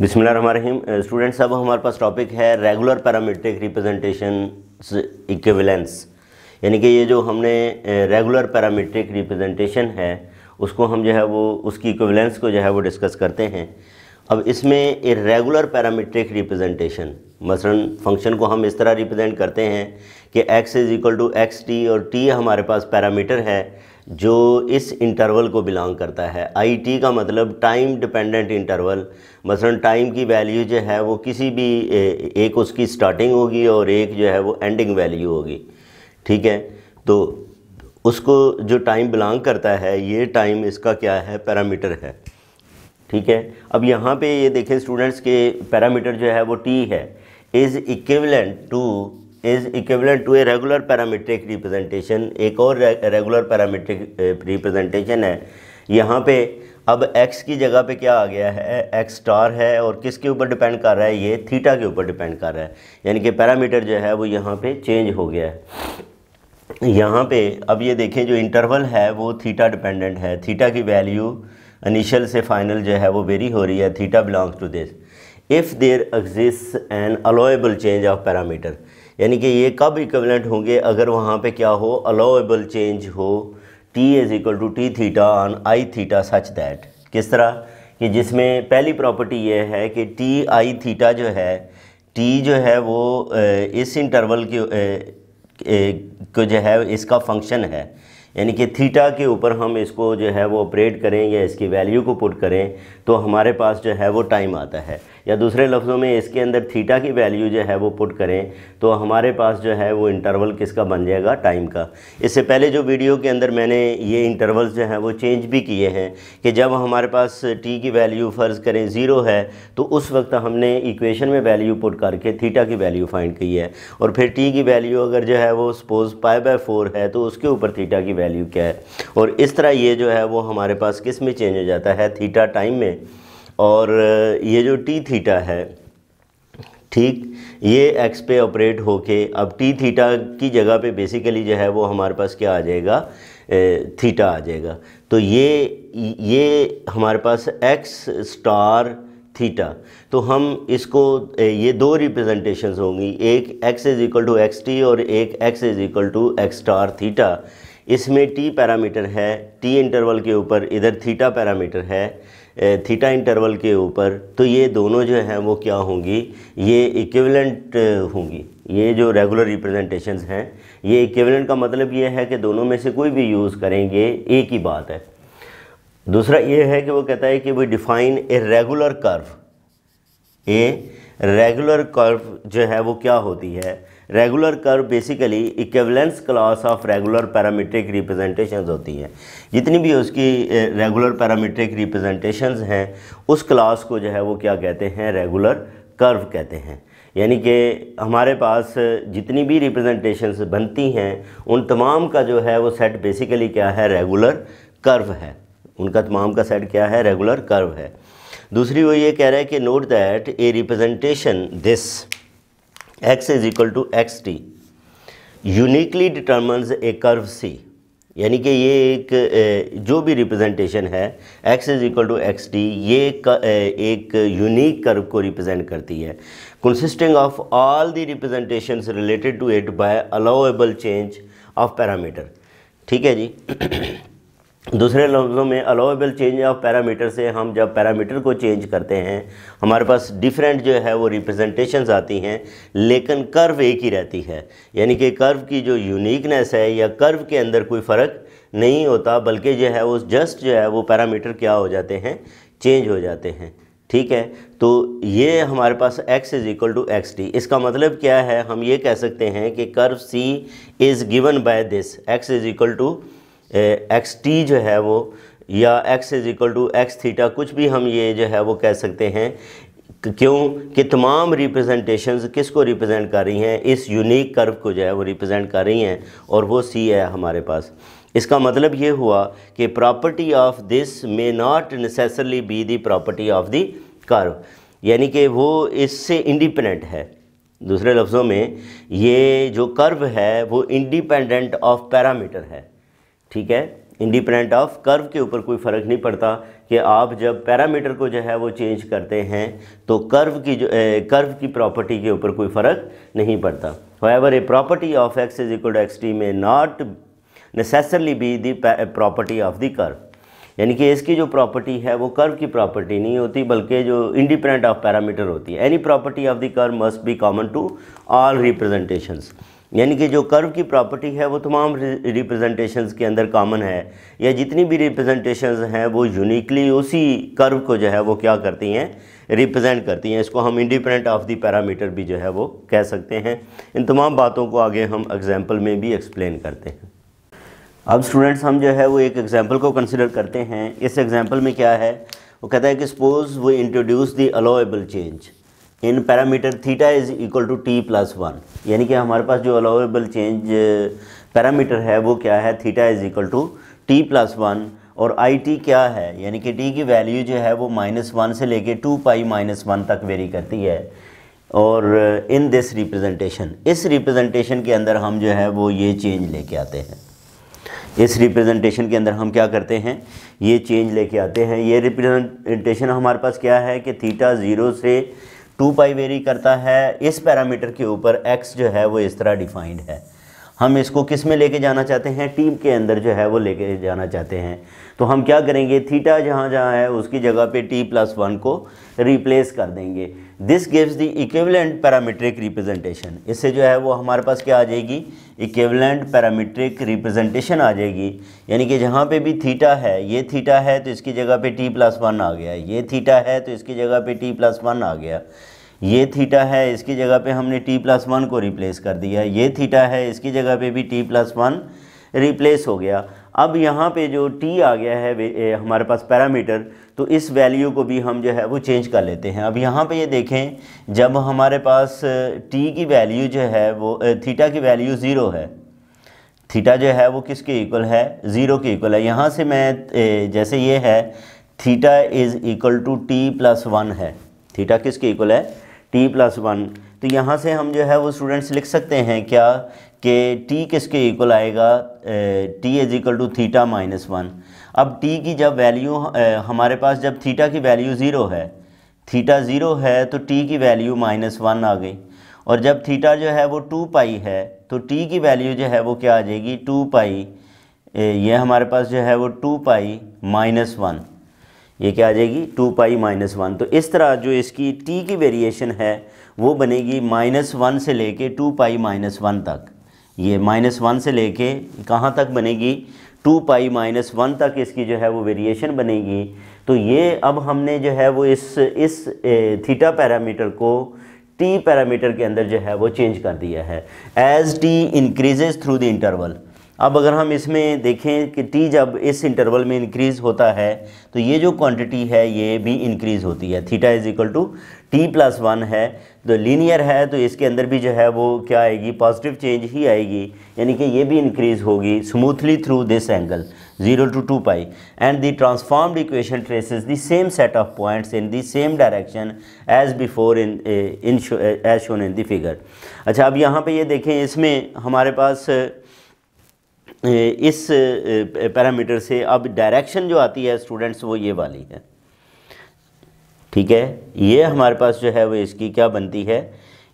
बिस्मिल्लाम students अब हमारे पास टॉपिक है रेगुलर पैरामीट्रिक रिप्रेजेंटेशन इक्विवेलेंस यानी कि ये जो हमने रेगुलर पैरामीट्रिक रिप्रेजेंटेशन है उसको हम जो है वो उसकी इक्विवेलेंस को जो है वो डिस्कस करते हैं अब इसमें ए रेगुलर पैरामीट्रिक रिप्रेजेंटेशन मसलन फंक्शन को हम इस तरह रिप्रेजेंट करते हैं कि X is equal to X T और टी हमारे पास पैरामीटर है जो इस इंटरवल को बिलोंग करता है आई का मतलब टाइम डिपेंडेंट इंटरवल मसलन टाइम की वैल्यू जो है वो किसी भी एक उसकी स्टार्टिंग होगी और एक जो है वो एंडिंग वैल्यू होगी ठीक है तो उसको जो टाइम बिलोंग करता है ये टाइम इसका क्या है पैरामीटर है ठीक है अब यहाँ पे ये देखें स्टूडेंट्स के पैरामीटर जो है वो टी है is equivalent to is equivalent to a regular parametric representation एक और रेगुलर पैरामीट्रिक रिप्रेजेंटेशन है यहाँ पे अब x की जगह पे क्या आ गया है x स्टार है और किसके ऊपर डिपेंड कर रहा है ये थीटा के ऊपर डिपेंड कर रहा है यानी कि पैरामीटर जो है वो यहाँ पे चेंज हो गया है यहाँ पे अब ये देखें जो इंटरवल है वो थीटा डिपेंडेंट है थीटा की वैल्यू इनिशियल से फाइनल जो है वो वेरी हो रही है theta belongs to this if there exist an allowable change of parameter यानी कि ये कब इक्वलेंट होंगे अगर वहाँ पे क्या हो अलाउेबल चेंज हो T is equal to T theta on I theta such that किस तरह कि जिसमें पहली प्रॉपर्टी ये है कि टी आई थीटा जो है टी जो है वो इस इंटरवल के को जो है इसका फंक्शन है यानी कि थीटा के ऊपर हम इसको जो है वो ऑपरेट करें या इसकी वैल्यू को पुट करें तो हमारे पास जो है वो टाइम आता है या दूसरे लफ्ज़ों में इसके अंदर थीटा की वैल्यू जो है वो पुट करें तो हमारे पास जो है वो इंटरवल किसका बन जाएगा टाइम का इससे पहले जो वीडियो के अंदर मैंने ये इंटरवल्स जो हैं वो चेंज भी किए हैं कि जब हमारे पास टी की वैल्यू फ़र्ज़ करें ज़ीरो है तो उस वक्त हमने इक्वेशन में वैल्यू पुट करके थीटा की वैल्यू फाइंड की है और फिर टी की वैल्यू अगर जो है वो सपोज़ पाए बाय फोर है तो उसके ऊपर थीटा की वैल्यू क्या है और इस तरह ये जो है वो हमारे पास किस में चेंज हो जाता है थीटा टाइम में और ये जो टी थीटा है ठीक ये एक्स पे ऑपरेट होके अब टी थीटा की जगह पे बेसिकली जो है वो हमारे पास क्या आ जाएगा थीटा आ जाएगा तो ये ये हमारे पास एक्स स्टार थीटा तो हम इसको ये दो रिप्रेजेंटेशंस होंगी एक X is equal to X T और एक X is equal to X star theta इसमें टी पैरामीटर है टी इंटरवल के ऊपर इधर थीटा पैरामीटर है थीटा इंटरवल के ऊपर तो ये दोनों जो हैं वो क्या होंगी ये इक्विवेलेंट होंगी ये जो रेगुलर रिप्रेजेंटेशंस हैं ये इक्विवेलेंट का मतलब ये है कि दोनों में से कोई भी यूज़ करेंगे एक ही बात है दूसरा ये है कि वो कहता है कि we define a regular curve a regular curve जो है वो क्या होती है regular curve basically equivalence class of regular parametric representations होती हैं जितनी भी उसकी रेगुलर पैरामीट्रिक रिप्रेजेंटेशंस हैं उस क्लास को जो है वो क्या कहते हैं रेगुलर कर्व कहते हैं यानी कि हमारे पास जितनी भी रिप्रेजेंटेशंस बनती हैं उन तमाम का जो है वो सेट बेसिकली क्या है रेगुलर कर्व है उनका तमाम का सेट क्या है रेगुलर कर्व है दूसरी वो ये कह रहा है कि note that a representation this X is equal to X T uniquely determines a curve C यानी कि ये एक जो भी रिप्रेजेंटेशन है x is equal to X T ये एक यूनिक कर्व को रिप्रेजेंट करती है consisting of all the representation related to it by allowable change of parameter ठीक है जी दूसरे लफ्ज़ों में अलाउेबल चेंज ऑफ पैरामीटर से हम जब पैरामीटर को चेंज करते हैं हमारे पास डिफरेंट जो है वो रिप्रेजेंटेशंस आती हैं लेकिन कर्व एक ही रहती है यानी कि कर्व की जो यूनिकनेस है या कर्व के अंदर कोई फ़र्क नहीं होता बल्कि जो है वो जस्ट जो है वो पैरामीटर क्या हो जाते हैं चेंज हो जाते हैं ठीक है तो ये हमारे पास x is equal to X T इसका मतलब क्या है हम ये कह सकते हैं कि curve c is given by this x is equal to X T जो है वो या X is equal to X theta कुछ भी हम ये जो है वो कह सकते हैं क्यों कि तमाम रिप्रेजेंटेशंस किसको रिप्रेजेंट कर रही हैं इस यूनिक कर्व को जो है वो रिप्रेजेंट कर रही हैं और वो सी है हमारे पास इसका मतलब ये हुआ कि property of this may not necessarily be the property of the curve यानी कि वो इससे इंडिपेंडेंट है दूसरे लफ्ज़ों में ये जो कर्व है वो इंडिपेंडेंट ऑफ पैरामीटर है ठीक है इंडिपेंडेंट ऑफ कर्व के ऊपर कोई फ़र्क नहीं पड़ता कि आप जब पैरामीटर को जो है वो चेंज करते हैं तो कर्व की जो कर्व की प्रॉपर्टी के ऊपर कोई फ़र्क नहीं पड़ता a property of X is equal to X T may not necessarily be the property of the curve यानी कि इसकी जो प्रॉपर्टी है वो कर्व की प्रॉपर्टी नहीं होती बल्कि जो इंडिपेंडेंट ऑफ पैरामीटर होती है any property of the curve must be common to all representations यानी कि जो कर्व की प्रॉपर्टी है वो तमाम रिप्रेजेंटेशंस के अंदर कॉमन है या जितनी भी रिप्रेजेंटेशंस हैं वो यूनिकली उसी कर्व को जो है वो क्या करती हैं रिप्रेजेंट करती हैं इसको हम इंडिपेंडेंट ऑफ दी पैरामीटर भी जो है वो कह सकते हैं इन तमाम बातों को आगे हम एग्जाम्पल में भी एक्सप्लेन करते हैं अब स्टूडेंट्स हम जो है वो एक एग्ज़ाम्पल को कंसिडर करते हैं इस एग्ज़ाम्पल में क्या है वो कहता है कि सपोज़ वो introduce the allowable change in parameter theta is equal to T plus one यानी कि हमारे पास जो अलाउेबल चेंज पैरामीटर है वो क्या है theta is equal to T plus one और आई टी क्या है यानी कि टी की वैल्यू जो है वो माइनस वन से लेके टू पाई माइनस वन तक वेरी करती है और इन दिस रिप्रेजेंटेशन इस रिप्रेजेंटेशन के अंदर हम जो है वो ये चेंज लेके आते हैं इस रिप्रेजेंटेशन के अंदर हम क्या करते हैं ये चेंज लेके आते हैं ये रिप्रेजेंटेशन हमारे पास क्या है कि थीटा ज़ीरो से टू पाई वेरी करता है इस पैरामीटर के ऊपर एक्स जो है वो इस तरह डिफाइंड है हम इसको किस में लेके जाना चाहते हैं टीम के अंदर जो है वो लेके जाना चाहते हैं तो हम क्या करेंगे थीटा जहाँ जहाँ है उसकी जगह पे टी प्लस वन को रिप्लेस कर देंगे this gives the equivalent parametric representation इससे जो है वो हमारे पास क्या आ जाएगी इक्विवेलेंट पैरामीट्रिक रिप्रेजेंटेशन आ जाएगी यानी कि जहाँ पे भी थीटा है ये थीटा है तो इसकी जगह पे टी प्लस वन आ गया ये थीटा है तो इसकी जगह पे टी प्लस वन आ गया ये थीटा है इसकी जगह पे हमने टी प्लस वन को रिप्लेस कर दिया ये थीटा है इसकी जगह पे भी टी प्लस वन रिप्लेस हो गया अब यहाँ पे जो टी आ गया है हमारे पास पैरामीटर तो इस वैल्यू को भी हम जो है वो चेंज कर लेते हैं अब यहाँ पे ये यह देखें जब हमारे पास टी की वैल्यू जो है वो थीटा की वैल्यू ज़ीरो है थीटा जो है वो किसके इक्वल है ज़ीरो के इक्वल है यहाँ से मैं जैसे ये है theta is equal to T plus one है थीटा किसके इक्वल है टी प्लस वन तो यहाँ से हम जो है वो स्टूडेंट्स लिख सकते हैं क्या कि टी किसके इक्वल आएगा T is equal to theta minus one अब टी की जब वैल्यू हमारे पास जब थीटा की वैल्यू ज़ीरो है थीटा ज़ीरो है तो टी की वैल्यू माइनस वन आ गई और जब थीटा जो है वो टू पाई है तो टी की वैल्यू जो है वो क्या आ जाएगी टू पाई ये हमारे पास जो है वो टू पाई माइनस वन ये क्या आ जाएगी टू पाई माइनस वन तो इस तरह जो इसकी टी की वेरिएशन है वो बनेगी माइनस वन से लेके टू पाई माइनस वन तक ये माइनस वन से लेके कहाँ तक बनेगी टू पाई माइनस वन तक इसकी जो है वो वेरिएशन बनेगी तो ये अब हमने जो है वो इस इस थीटा पैरामीटर को टी पैरामीटर के अंदर जो है वो चेंज कर दिया है as T increases through the interval अब अगर हम इसमें देखें कि टी जब इस इंटरवल में इंक्रीज़ होता है तो ये जो क्वांटिटी है ये भी इंक्रीज़ होती है theta is equal to T plus one है तो लीनियर है तो इसके अंदर भी जो है वो क्या आएगी पॉजिटिव चेंज ही आएगी यानी कि ये भी इंक्रीज़ होगी smoothly through this angle zero to two pi and the transformed equation traces the same set of points in the same direction as before in in as shown in the figure अच्छा अब यहाँ पे ये देखें इसमें हमारे पास इस parameter से अब डायरेक्शन जो आती है स्टूडेंट्स वो ये वाली है ठीक है ये हमारे पास जो है वो इसकी क्या बनती है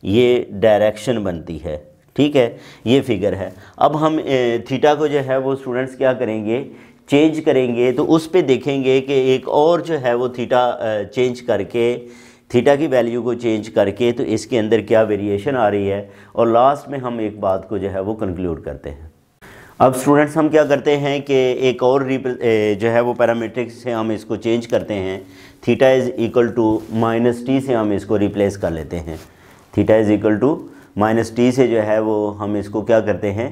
ये डायरेक्शन बनती है ठीक है ये फिगर है अब हम थीटा को जो है वो स्टूडेंट्स क्या करेंगे चेंज करेंगे तो उस पर देखेंगे कि एक और जो है वो थीटा चेंज करके थीटा की वैल्यू को चेंज करके तो इसके अंदर क्या वेरिएशन आ रही है और लास्ट में हम एक बात को जो है वो कंक्लूड करते हैं अब स्टूडेंट्स हम क्या करते हैं कि एक और जो है वो पैरामीट्रिक से हम इसको चेंज करते हैं theta is equal to minus T से हम इसको रिप्लेस कर लेते हैं theta is equal to minus T से जो है वो हम इसको क्या करते हैं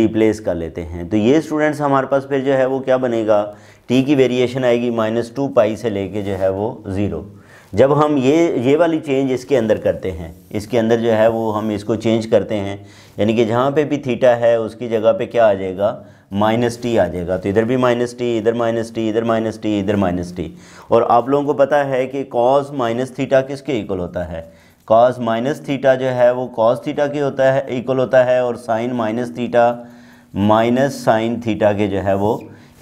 रिप्लेस कर लेते हैं तो ये स्टूडेंट्स हमारे पास फिर जो है वो क्या बनेगा टी की वेरिएशन आएगी माइनस टू पाई से लेके जो है वो ज़ीरो जब हम ये ये वाली चेंज इसके अंदर करते हैं इसके अंदर जो है वो हम इसको चेंज करते हैं यानी कि जहाँ पे भी थीटा है उसकी जगह पे क्या आ जाएगा माइनस टी आ जाएगा तो इधर भी माइनस टी इधर माइनस टी इधर माइनस टी इधर माइनस टी और आप लोगों को पता है कि कॉस माइनस थीटा किसके इक्वल होता है कॉस माइनस थीटा जो है वो कॉस थीटा के होता है इक्वल होता है और sine minus theta minus sine theta के जो है वो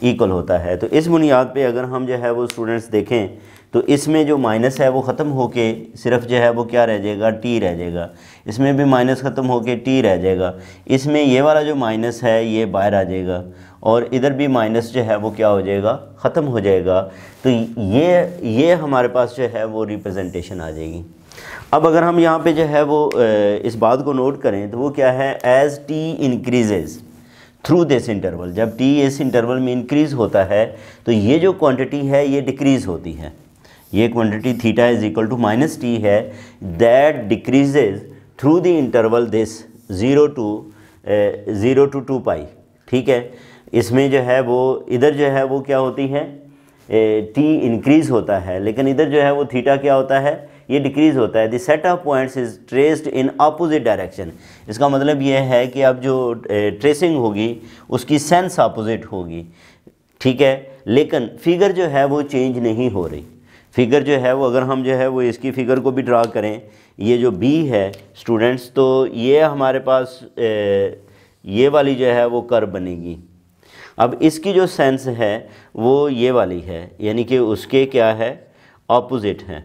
इक्वल होता है तो इस बुनियाद पे अगर हम जो है वो स्टूडेंट्स देखें तो इसमें जो माइनस है वो ख़त्म होके सिर्फ जो है वो क्या रह जाएगा टी रह जाएगा इसमें भी माइनस ख़त्म होके टी रह जाएगा इसमें ये वाला जो माइनस है ये बाहर आ जाएगा और इधर भी माइनस जो है वो क्या हो जाएगा ख़त्म हो जाएगा तो ये ये हमारे पास जो है वो रिप्रेजेंटेशन आ जाएगी अब अगर हम यहाँ पे जो है वो इस बात को नोट करें तो वो क्या है as T increases through this interval जब टी इस इंटरवल में इंक्रीज होता है तो ये जो क्वांटिटी है ये डिक्रीज होती है ये quantity theta is equal to minus T है that decreases through the interval this zero to zero to two pi ठीक है इसमें जो है वो इधर जो है वो क्या होती है टी eh, इंक्रीज़ होता है लेकिन इधर जो है वो थीटा क्या होता है ये डिक्रीज़ होता है the set of points is traced in opposite direction इसका मतलब ये है कि अब जो ट्रेसिंग होगी उसकी सेंस अपोजिट होगी ठीक है लेकिन फिगर जो है वो चेंज नहीं हो रही फिगर जो है वो अगर हम जो है वो इसकी फिगर को भी ड्रा करें ये जो बी है स्टूडेंट्स तो ये हमारे पास ए, ये वाली जो है वो कर बनेगी अब इसकी जो सेंस है वो ये वाली है यानी कि उसके क्या है ऑपोजिट है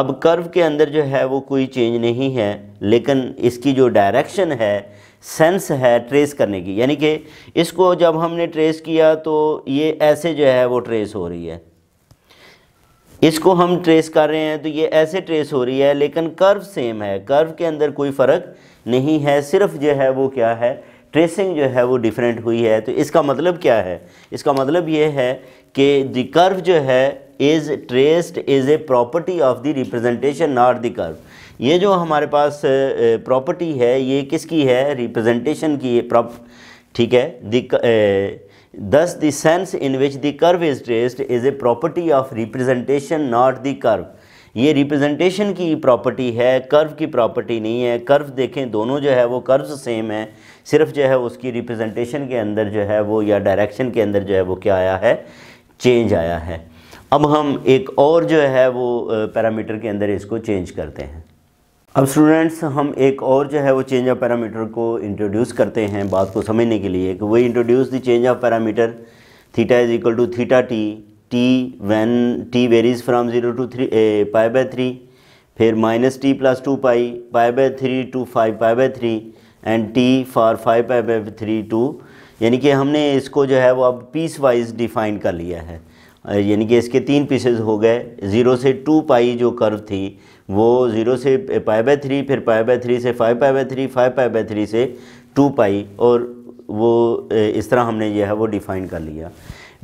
अब कर्व के अंदर जो है वो कोई चेंज नहीं है लेकिन इसकी जो डायरेक्शन है सेंस है ट्रेस करने की यानी कि इसको जब हमने ट्रेस किया तो ये ऐसे जो है वो ट्रेस हो रही है इसको हम ट्रेस कर रहे हैं तो ये ऐसे ट्रेस हो रही है लेकिन कर्व सेम है कर्व के अंदर कोई फ़र्क नहीं है सिर्फ जो है वो क्या है ट्रेसिंग जो है वो डिफरेंट हुई है तो इसका मतलब क्या है इसका मतलब ये है कि द कर्व जो है is traced is a property of the representation not the curve ये जो हमारे पास प्रॉपर्टी है ये किसकी है रिप्रेजेंटेशन की प्रॉप ठीक है the thus in which in which the curve is traced is a property of representation not ये रिप्रेजेंटेशन की प्रॉपर्टी है कर्व की प्रॉपर्टी नहीं है कर्व देखें दोनों जो है वो कर्व सेम है सिर्फ जो है उसकी रिप्रेजेंटेशन के अंदर जो है वो या डायरेक्शन के अंदर जो है वो क्या आया है चेंज आया है अब हम एक और जो है वो पैरामीटर के अंदर इसको चेंज करते हैं अब स्टूडेंट्स हम एक और जो है वो चेंज ऑफ पैरामीटर को इंट्रोड्यूस करते हैं बात को समझने के लिए कि वही introduce the change of parameter theta is equal to theta T T when T varies from zero to three pi by three फिर minus T plus two pi pi by three to five pi by three and T for five pi by three to यानी कि हमने इसको जो है वो अब piece wise define कर लिया है यानी कि इसके तीन पीसेज हो गए ज़ीरो से टू पाई जो कर्व थी वो ज़ीरो से पाई बाय थ्री फिर पाई बाय थ्री से five pi by three five pi by three से टू पाई और वो इस तरह हमने जो है वो डिफ़ाइन कर लिया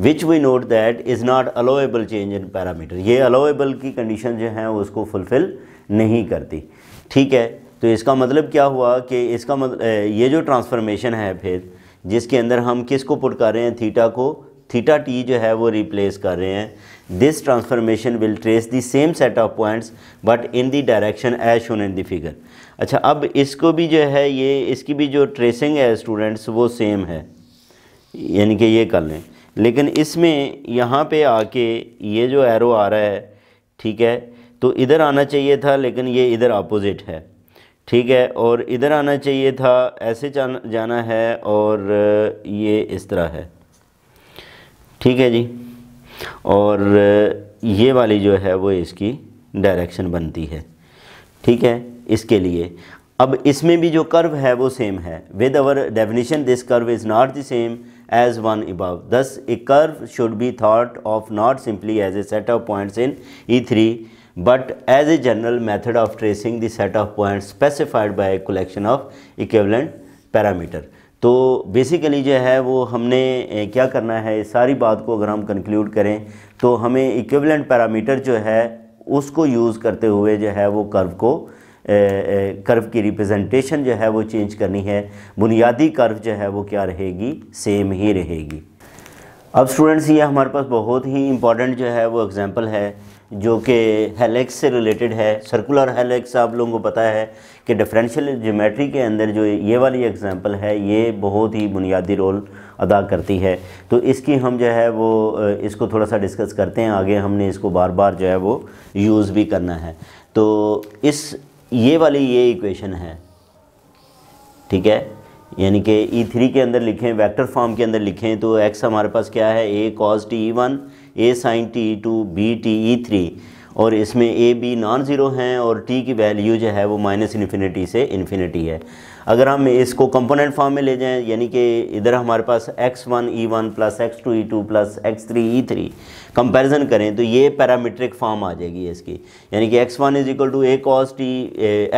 which we note that is not allowable change in parameter ये अलोएबल की कंडीशन जो हैं उसको फुलफ़िल नहीं करती ठीक है तो इसका मतलब क्या हुआ कि इसका मतलब ये जो ट्रांसफॉर्मेशन है फिर जिसके अंदर हम किस को पुट कर रहे हैं थीटा को थीटा टी जो है वो रिप्लेस कर रहे हैं this transformation will trace the same set of points but in the direction as shown in the figure अच्छा अब इसको भी जो है ये इसकी भी जो ट्रेसिंग है स्टूडेंट्स वो सेम है यानी कि ये कर लें लेकिन इसमें यहाँ पे आके ये जो एरो आ रहा है ठीक है तो इधर आना चाहिए था लेकिन ये इधर अपोज़िट है ठीक है और इधर आना चाहिए था ऐसे जाना है और ये इस तरह है ठीक है जी और ये वाली जो है वो इसकी डायरेक्शन बनती है ठीक है इसके लिए अब इसमें भी जो कर्व है वो सेम है with our definition this curve is not the same as one above thus a curve should be thought of not simply as a set of points in E three but as a general method of tracing the set of point specified a collection of equivalent parameter तो basically जो है वो हमने क्या करना है इस सारी बात को अगर हम कंक्लूड करें तो हमें इक्विवेलेंट पैरामीटर जो है उसको यूज़ करते हुए जो है वो कर्व को कर्व की रिप्रेजेंटेशन जो है वो चेंज करनी है बुनियादी कर्व जो है वो क्या रहेगी सेम ही रहेगी अब स्टूडेंट्स ये हमारे पास बहुत ही इंपॉर्टेंट जो है वो एग्ज़ाम्पल है जो कि हेलेक्स से रिलेटेड है सर्कुलर हेलेक्स आप लोगों को पता है कि डिफरेंशियल जोमेट्री के अंदर जो ये वाली एग्ज़ाम्पल है ये बहुत ही बुनियादी रोल अदा करती है तो इसकी हम जो है वो इसको थोड़ा सा डिस्कस करते हैं आगे हमने इसको बार बार जो है वो यूज़ भी करना है तो इस ये वाली ये इक्वेशन है ठीक है यानी कि ई e थ्री के अंदर लिखें वेक्टर फॉर्म के अंदर लिखें तो एक्स हमारे पास क्या है a cos T E one a sine T E two B T E three और इसमें ए बी नॉन ज़ीरो हैं और टी की वैल्यू जो है वो माइनस इन्फिनिटी से इन्फिनिटी है अगर हम इसको कंपोनेंट फॉर्म में ले जाएं यानी कि इधर हमारे पास X one E one plus X two E two plus X three E three comparison करें तो ये पैरामीट्रिक फॉर्म आ जाएगी इसकी यानी कि X one is equal to a cos T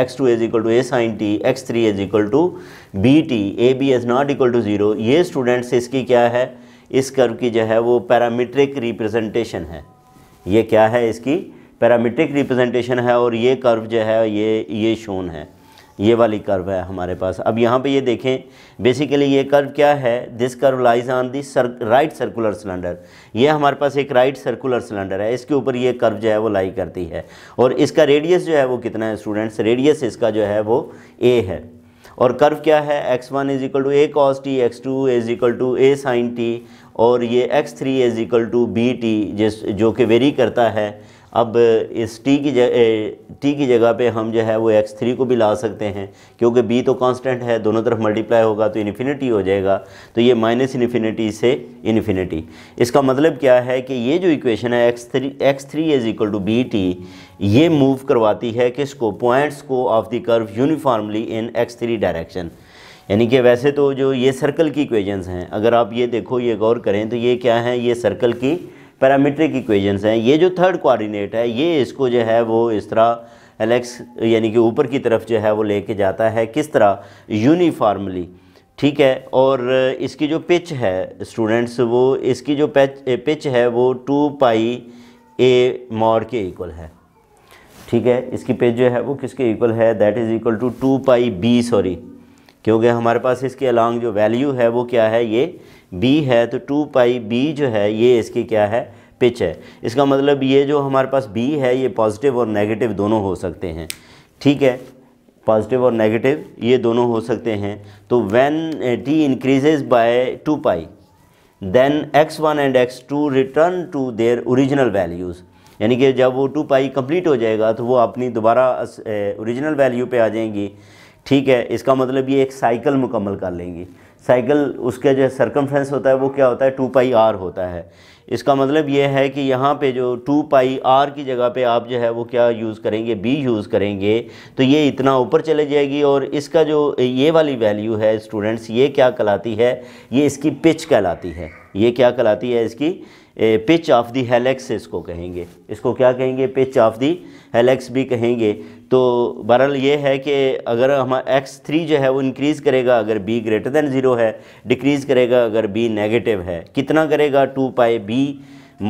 X two is equal to a sine T X three is equal to B T a B is not equal to zero ये students इसकी क्या है इस curve की जो है वो parametric representation है ये क्या है इसकी पैरामीट्रिक रिप्रेजेंटेशन है और ये कर्व जो है ये ये शोन है ये वाली कर्व है हमारे पास अब यहाँ पे ये देखें बेसिकली ये कर्व क्या है this curve lies on the sir, right circular cylinder ये हमारे पास एक राइट सर्कुलर सिलेंडर है इसके ऊपर ये कर्व जो है वो लाई करती है और इसका रेडियस जो है वो कितना है स्टूडेंट्स रेडियस इसका जो है वो ए है और कर्व क्या है X one is equal to a cos T X two is equal to a sine T और ये X three is equal to B T जिस जो कि वेरी करता है अब इस टी की जगह टी की जगह पे हम जो है वो एक्स थ्री को भी ला सकते हैं क्योंकि बी तो कांस्टेंट है दोनों तरफ मल्टीप्लाई होगा तो इन्फिनिटी हो जाएगा तो ये माइनस इन्फिनिटी से इन्फिनिटी इसका मतलब क्या है कि ये जो इक्वेशन है X three X three is equal to B T ये मूव करवाती है किसको पॉइंट्स को of the curve uniformly in X three direction यानी कि वैसे तो जो ये सर्कल की इक्वेशंस हैं अगर आप ये देखो ये गौर करें तो ये क्या है ये सर्कल की पैरामीट्रिक इक्वेशंस हैं ये जो थर्ड कोऑर्डिनेट है ये इसको जो है वो इस तरह एलेक्स यानी कि ऊपर की तरफ जो है वो लेके जाता है किस तरह यूनिफॉर्मली ठीक है और इसकी जो पिच है स्टूडेंट्स वो इसकी जो पिच है वो टू पाई ए मॉड के इक्वल है ठीक है इसकी पिच जो है वो किसके इक्वल है that is equal to two pi B sorry क्योंकि हमारे पास इसके अलॉन्ग जो वैल्यू है वो क्या है ये बी है तो टू पाई बी जो है ये इसकी क्या है पिच है इसका मतलब ये जो हमारे पास बी है ये पॉजिटिव और नेगेटिव दोनों हो सकते हैं ठीक है पॉजिटिव और नेगेटिव ये दोनों हो सकते हैं तो when T increases by two pi then X one and X two return to their original values यानी कि जब वो टू पाई कंप्लीट हो जाएगा तो वो अपनी दोबारा ओरिजिनल वैल्यू पे आ जाएंगी ठीक है इसका मतलब ये एक साइकिल मुकम्मल कर लेंगी साइकिल उसके जो सर्कमफ्रेंस होता है वो क्या होता है टू पाई आर होता है इसका मतलब ये है कि यहाँ पे जो टू पाई आर की जगह पे आप जो है वो क्या यूज़ करेंगे बी यूज़ करेंगे तो ये इतना ऊपर चले जाएगी और इसका जो ये वाली वैल्यू है स्टूडेंट्स ये क्या कहलाती है ये इसकी पिच कहलाती है ये क्या कहलाती है इसकी पिच ऑफ दी हेलेक्स इसको कहेंगे इसको क्या कहेंगे पिच ऑफ दी हेलेक्स भी कहेंगे तो बहरहाल ये है कि अगर हम एक्स थ्री जो है वो इंक्रीज़ करेगा अगर बी ग्रेटर दैन ज़ीरो है डिक्रीज़ करेगा अगर बी नेगेटिव है कितना करेगा टू पाई बी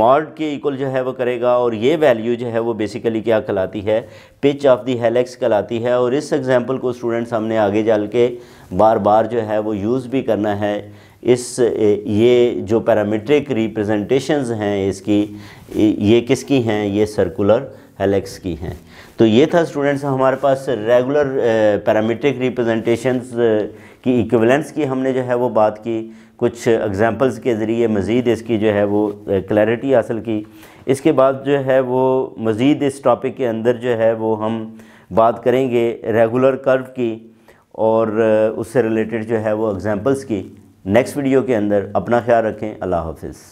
मॉड के इक्वल जो है वो करेगा और ये वैल्यू जो है वो बेसिकली क्या कहलाती है पिच ऑफ दी हेलेक्स कहलाती है और इस एग्जांपल को स्टूडेंट्स हमने आगे चल के बार बार जो है वो यूज़ भी करना है इस ये जो पैरामीट्रिक रिप्रेजेंटेशंस हैं इसकी ये किसकी हैं ये सर्कुलर एलेक्स की हैं तो ये था स्टूडेंट्स हमारे पास रेगुलर पैरामीट्रिक रिप्रेजेंटेशंस की इक्वलेंस की हमने जो है वो बात की कुछ एग्जांपल्स के ज़रिए मज़ीद इसकी जो है वो क्लैरिटी हासिल की इसके बाद जो है वो मज़ीद इस टॉपिक के अंदर जो है वो हम बात करेंगे रेगुलर कर्व की और उससे रिलेटेड जो है वो एग्ज़ैम्पल्स की नेक्स्ट वीडियो के अंदर अपना ख्याल रखें अल्लाह हाफिज़